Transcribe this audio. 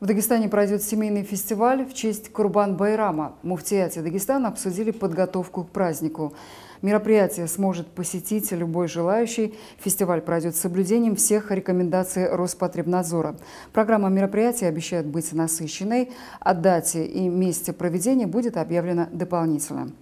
В Дагестане пройдет семейный фестиваль в честь Курбан-Байрама. Муфтияти Дагестана обсудили подготовку к празднику. Мероприятие сможет посетить любой желающий. Фестиваль пройдет с соблюдением всех рекомендаций Роспотребнадзора. Программа мероприятия обещает быть насыщенной. О дате и месте проведения будет объявлено дополнительно.